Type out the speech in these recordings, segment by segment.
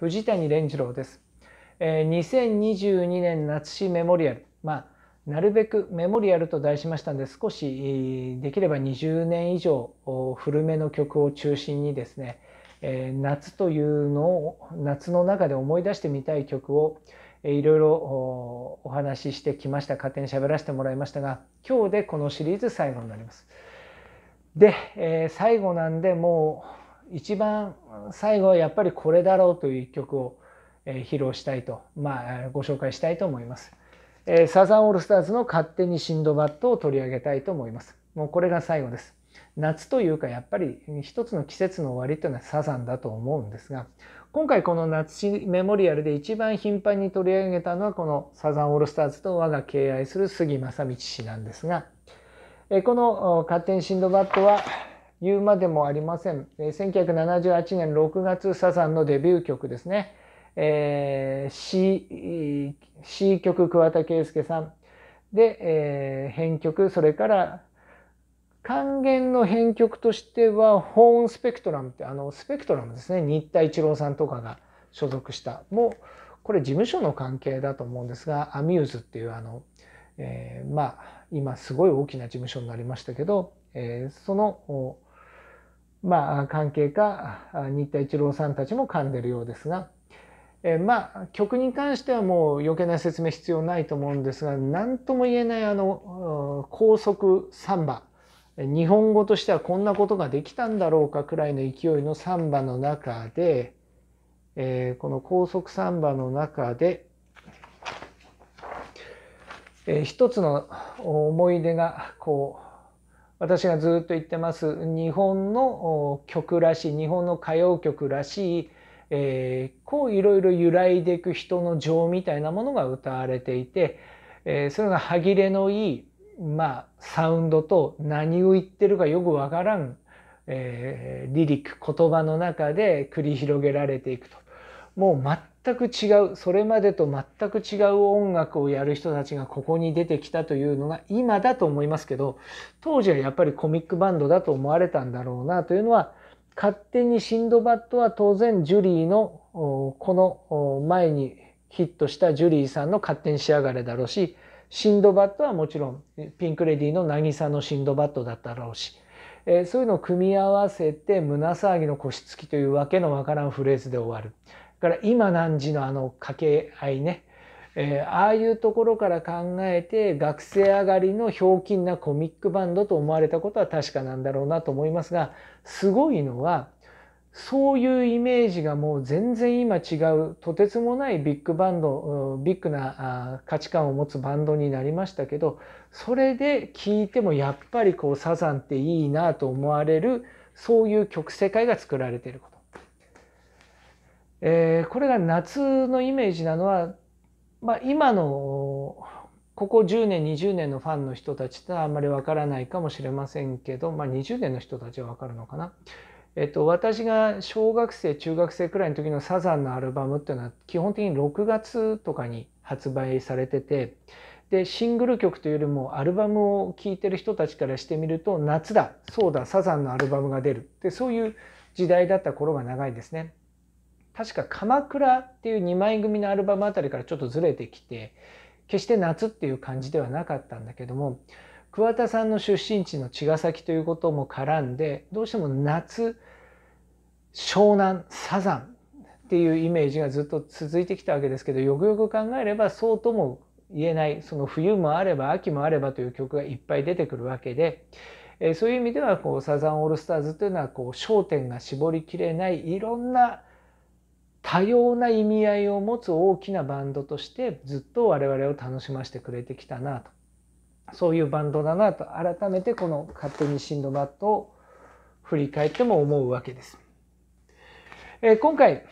藤谷蓮次郎です、えー、2022年夏市メモリアルまあなるべくメモリアルと題しましたんで少しできれば20年以上古めの曲を中心にですね、えー、夏というのを夏の中で思い出してみたい曲をいろいろお話ししてきました勝手に喋らせてもらいましたが今日でこのシリーズ最後になります。で、えー、最後なんでもう一番最後はやっぱりこれだろうという一曲を、披露したいと、まあ、ご紹介したいと思います、サザンオールスターズの勝手にシンドバッドを取り上げたいと思いますもうこれが最後です夏というかやっぱり一つの季節の終わりというのはサザンだと思うんですが今回この夏メモリアルで一番頻繁に取り上げたのはこのサザンオールスターズと我が敬愛する杉正道氏なんですがこの「勝手にシンドバッドは言うまでもありません。え1978年6月サザンのデビュー曲ですね。えー、C, C 曲桑田佳祐さんで、えー、編曲それから還元の編曲としてはホーンスペクトラムってあのスペクトラムですね新田一郎さんとかが所属したもうこれ事務所の関係だと思うんですがアミューズっていうあの、えー、まあ今すごい大きな事務所になりましたけど、えー、そのまあ、関係か新田一郎さんたちも噛んでるようですが、えまあ曲に関してはもう余計な説明必要ないと思うんですが何とも言えないあの高速サンバ日本語としてはこんなことができたんだろうかくらいの勢いのサンバの中で、えこの高速サンバの中で、えー、一つの思い出がこう私がずっと言ってます日本の曲らしい日本の歌謡曲らしい、えー、こういろいろ揺らいでいく人の情みたいなものが歌われていて、えー、それが歯切れのいい、まあ、サウンドと何を言ってるかよくわからん、えー、リリック言葉の中で繰り広げられていくともう全く違うそれまでと全く違う音楽をやる人たちがここに出てきたというのが今だと思いますけど当時はやっぱりコミックバンドだと思われたんだろうなというのは勝手にシンドバッドは当然ジュリーのこの前にヒットしたジュリーさんの「勝手に仕上がれ」だろうしシンドバッドはもちろんピンク・レディーの「渚のシンドバッド」だったろうし、えそういうのを組み合わせて胸騒ぎの腰つきというわけのわからんフレーズで終わる。から今何時のあの掛け合いね、えー、ああいうところから考えて学生上がりのひょうきんなコミックバンドと思われたことは確かなんだろうなと思いますがすごいのはそういうイメージがもう全然今違うとてつもないビッグバンドビッグな価値観を持つバンドになりましたけどそれで聴いてもやっぱりこうサザンっていいなと思われるそういう曲世界が作られていること。えー、これが夏のイメージなのは、まあ、今のここ10年20年のファンの人たちとはあんまりわからないかもしれませんけど、まあ、20年の人たちはわかるのかな。えっと、私が小学生中学生くらいの時のサザンのアルバムっていうのは基本的に6月とかに発売されててでシングル曲というよりもアルバムを聴いてる人たちからしてみると夏だそうだサザンのアルバムが出るってそういう時代だった頃が長いですね。確か「鎌倉」っていう2枚組のアルバムあたりからちょっとずれてきて決して夏っていう感じではなかったんだけども桑田さんの出身地の茅ヶ崎ということも絡んでどうしても夏湘南サザンっていうイメージがずっと続いてきたわけですけどよくよく考えればそうとも言えないその冬もあれば秋もあればという曲がいっぱい出てくるわけで、えそういう意味ではこうサザンオールスターズというのはこう焦点が絞りきれないいろんな多様な意味合いを持つ大きなバンドとしてずっと我々を楽しませてくれてきたなとそういうバンドだなと改めてこの「勝手にシンドバッド」を振り返っても思うわけです。えー、今回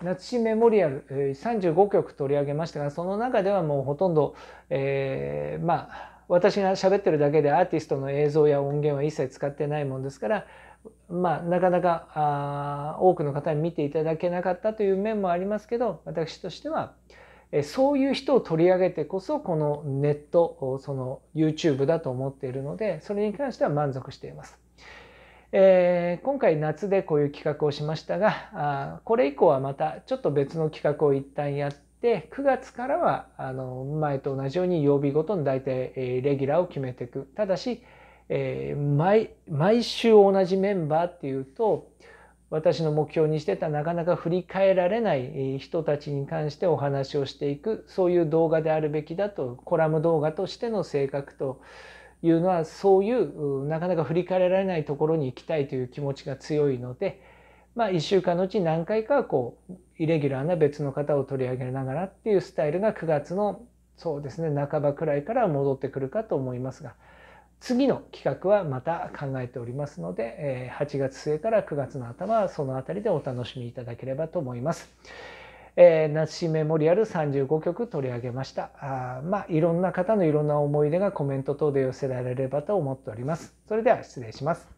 夏至メモリアル35曲取り上げましたがその中ではもうほとんど、えー、まあ私が喋ってるだけでアーティストの映像や音源は一切使ってないもんですから、まあ、なかなかあ多くの方に見ていただけなかったという面もありますけど私としてはそういう人を取り上げてこそこのネットその YouTube だと思っているのでそれに関しては満足しています。えー、今回夏でこういう企画をしましたがあこれ以降はまたちょっと別の企画を一旦やっで、9月からは、あの、前と同じように曜日ごとに大体、えレギュラーを決めていく。ただし、えー、毎、毎週同じメンバーっていうと、私の目標にしてたなかなか振り返られない人たちに関してお話をしていく、そういう動画であるべきだと、コラム動画としての性格というのは、そういうなかなか振り返られないところに行きたいという気持ちが強いので、まあ、1週間のうち何回かこうイレギュラーな別の方を取り上げながらっていうスタイルが9月のそうですね半ばくらいから戻ってくるかと思いますが次の企画はまた考えておりますので8月末から9月の頭はその辺りでお楽しみいただければと思います。えー、夏チメモリアル35曲取り上げましたあまあいろんな方のいろんな思い出がコメント等で寄せられればと思っておりますそれでは失礼します